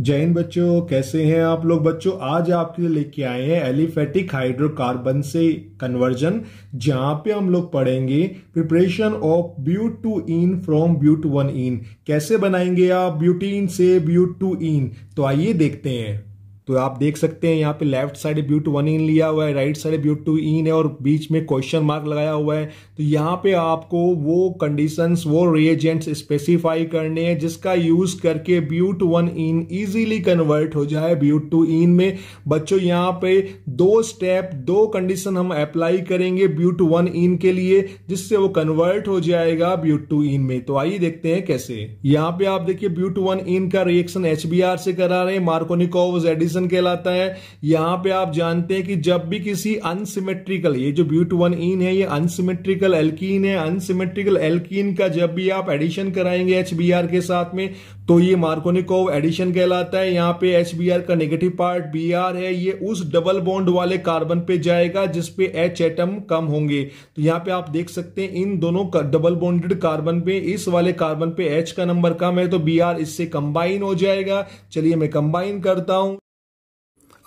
जय हिंद बच्चों कैसे हैं आप लोग बच्चों आज आपके लिए लेके आए हैं एलिफेटिक हाइड्रोकार्बन से कन्वर्जन जहां पे हम लोग पढ़ेंगे preparation of but two ene from but one ene कैसे बनाएंगे आप ब्यूटीन से ब्यूट टू इन तो आइए देखते हैं तो आप देख सकते हैं यहाँ पे left side but one ene लिया हुआ है right side but two ene है और बीच में क्वेश्चन मार्क लगाया हुआ है तो यहाँ पे आपको वो कंडीशंस वो रिएजेंट्स स्पेसिफाई करने हैं जिसका यूज करके but one ene easily convert हो जाए ब्यूट टू इन में बच्चों यहाँ पे दो स्टेप दो कंडीशन हम अप्लाई करेंगे ब्यूट वन इन के लिए जिससे वो कन्वर्ट हो जाएगा ब्यूट टू इन में तो आइए देखते हैं कैसे यहाँ पे आप देखिए ब्यूट वन इन का रिएक्शन एच से करा रहे हैं मार्कोनिकोव एडिसन कंजर्वेशन कहलाता है यहां पे आप जानते हैं कि जब भी किसी अनसिमेट्रिकल ये जो ब्यूट वन इन है ये अनसिमेट्रिकल एल्कीन है अनसिमेट्रिकल एल्कीन का जब भी आप एडिशन कराएंगे एच के साथ में तो ये मार्कोनिकोव एडिशन कहलाता है यहाँ पे एच का नेगेटिव पार्ट बी है ये उस डबल बॉन्ड वाले कार्बन पे जाएगा जिस पे एच एटम कम होंगे तो यहाँ पे आप देख सकते हैं इन दोनों डबल बॉन्डेड कार्बन पे इस वाले कार्बन पे एच का नंबर कम है तो बी इससे कंबाइन हो जाएगा चलिए मैं कंबाइन करता हूं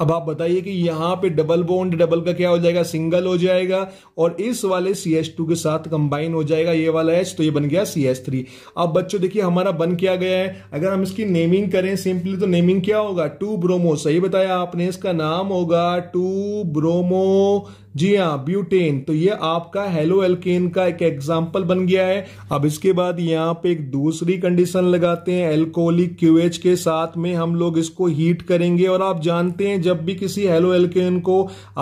अब आप बताइए कि यहां पे डबल बॉन्ड डबल का क्या हो जाएगा सिंगल हो जाएगा और इस वाले सी एच टू के साथ कंबाइन हो जाएगा ये वाला एच तो ये बन गया सी एच थ्री अब बच्चों देखिए हमारा बन क्या गया है अगर हम इसकी नेमिंग करें सिंपली तो नेमिंग क्या होगा टू ब्रोमो सही बताया आपने इसका नाम होगा टू ब्रोमो जी हाँ ब्यूटेन तो ये आपका हेलो एल्केन का एक एग्जाम्पल बन गया है अब इसके बाद यहाँ पे एक दूसरी कंडीशन लगाते हैं एल्कोहलिक क्यूएच के साथ में हम लोग इसको हीट करेंगे और आप जानते हैं जब भी किसी हेलो एल्केन को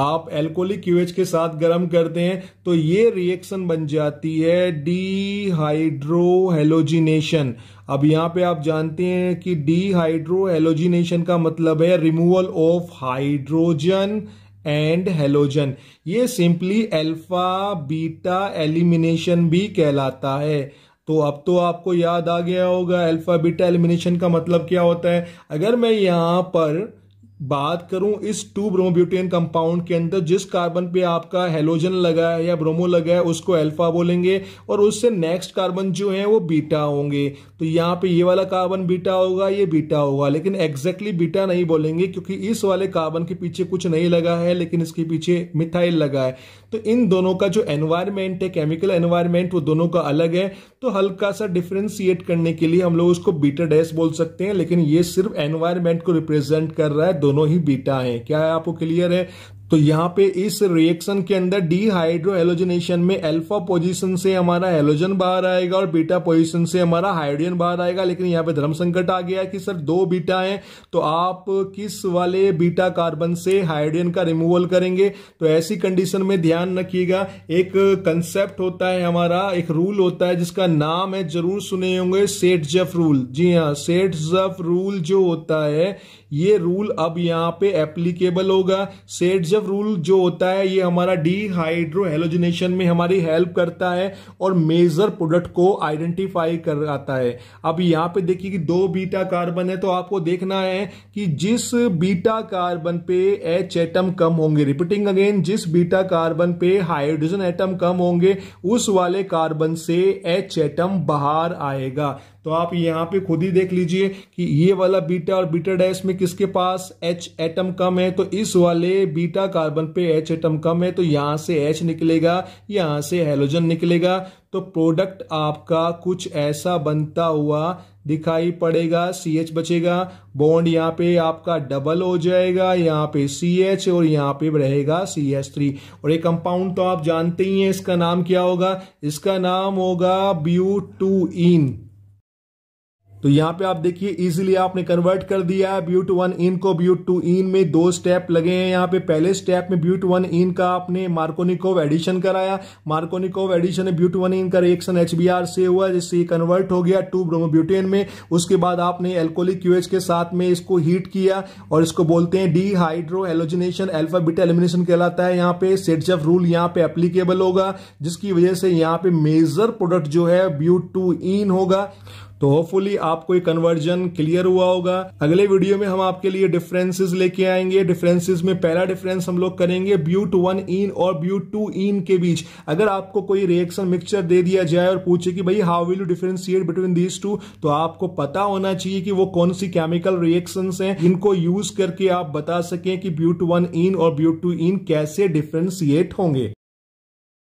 आप एल्कोहलिक क्यूएच के साथ गर्म करते हैं तो ये रिएक्शन बन जाती है डीहाइड्रोहेलोजिनेशन अब यहाँ पे आप जानते हैं कि डीहाइड्रोहेलोजिनेशन का मतलब है removal of hydrogen and halogen ये सिंपली अल्फा बीटा एलिमिनेशन भी कहलाता है तो अब तो आपको याद आ गया होगा अल्फा बीटा एलिमिनेशन का मतलब क्या होता है अगर मैं यहाँ पर बात करूं इस टू ब्रोमब्यूटेन कंपाउंड के अंदर जिस कार्बन पे आपका हेलोजन लगा है या ब्रोमो लगा है उसको अल्फा बोलेंगे और उससे नेक्स्ट कार्बन जो है वो बीटा होंगे तो यहाँ पे ये वाला कार्बन बीटा होगा ये बीटा होगा लेकिन एग्जैक्टली बीटा नहीं बोलेंगे क्योंकि इस वाले कार्बन के पीछे कुछ नहीं लगा है लेकिन इसके पीछे मिथाइल लगा है तो इन दोनों का जो एनवायरमेंट है केमिकल एनवायरमेंट वो दोनों का अलग है तो हल्का सा डिफ्रेंसिएट करने के लिए हम लोग उसको बीटा डैश बोल सकते हैं लेकिन ये सिर्फ एनवायरमेंट को रिप्रेजेंट कर रहा है दोनों ही बीटा है क्या है आपको क्लियर है तो यहाँ पे इस रिएक्शन के अंदर डीहाइड्रो एलोजनेशन में अल्फा पोजीशन से हमारा एलोजन बाहर आएगा और बीटा पोजीशन से हमारा हाइड्रोजन बाहर आएगा लेकिन यहाँ पे धर्म संकट आ गया है कि सर दो बीटा हैं तो आप किस वाले बीटा कार्बन से हाइड्रोजन का रिमूवल करेंगे तो ऐसी कंडीशन में ध्यान रखिएगा एक कंसेप्ट होता है हमारा एक रूल होता है जिसका नाम है जरूर सुने होंगे सेठ जफ रूल जी हाँ सेठ जफ रूल जो होता है ये रूल अब यहाँ पे एप्लीकेबल होगा सेट जब रूल जो होता है ये हमारा डीहाइड्रोहेलोजिनेशन में हमारी हेल्प करता है और मेजर प्रोडक्ट को आइडेंटिफाई कराता है अब यहाँ पे देखिए कि दो बीटा कार्बन है तो आपको देखना है कि जिस बीटा कार्बन पे एच एटम कम होंगे रिपीटिंग अगेन जिस बीटा कार्बन पे हाइड्रोजन एटम कम होंगे उस वाले कार्बन से एच एटम बाहर आएगा तो आप यहाँ पे खुद ही देख लीजिए कि ये वाला बीटा और बीटा डैश में किसके पास एच एटम कम है तो इस वाले बीटा कार्बन पे एच एटम कम है तो यहाँ से एच निकलेगा यहाँ से हेलोजन निकलेगा तो प्रोडक्ट आपका कुछ ऐसा बनता हुआ दिखाई पड़ेगा सी एच बचेगा बॉन्ड यहाँ पे आपका डबल हो जाएगा यहाँ पे सी एच और यहाँ पे रहेगा सी एच थ्री और ये कंपाउंड तो आप जानते ही हैं इसका नाम क्या होगा इसका नाम होगा ब्यू टू इन तो यहां पे आप देखिए इजीली आपने कन्वर्ट कर दिया है ब्यूट वन इन को ब्यूट टू इन में दो स्टेप लगे हैं यहाँ पे पहले स्टेप में ब्यूट वन इन का आपने मार्कोनिकोव एडिशन कराया मार्कोनिकोव एडिशन में ब्यूट वन इन का रिएक्शन एच से हुआ जिससे कन्वर्ट हो गया टू ब्रोमोब्यूटेन में उसके बाद आपने एल्कोलिक क्यूएच के साथ में इसको हीट किया और इसको बोलते हैं dehydrohalogenation alpha beta elimination कहलाता है यहाँ पे सेट्सअप रूल यहाँ पे एप्लीकेबल होगा जिसकी वजह से यहाँ पे मेजर प्रोडक्ट जो है ब्यूट टू इन होगा तो होपफुली आपको ये कन्वर्जन क्लियर हुआ होगा अगले वीडियो में हम आपके लिए डिफरेंसेस लेके आएंगे डिफरेंसेस में पहला डिफरेंस हम लोग करेंगे ब्यूट वन इन और ब्यूट टू इन के बीच अगर आपको कोई रिएक्शन मिक्सचर दे दिया जाए और पूछे कि भाई how will you differentiate between these two तो आपको पता होना चाहिए कि वो कौन सी केमिकल रिएक्शन है इनको यूज करके आप बता सकें कि ब्यूट वन इन और ब्यूट टू इन कैसे डिफरेंशिएट होंगे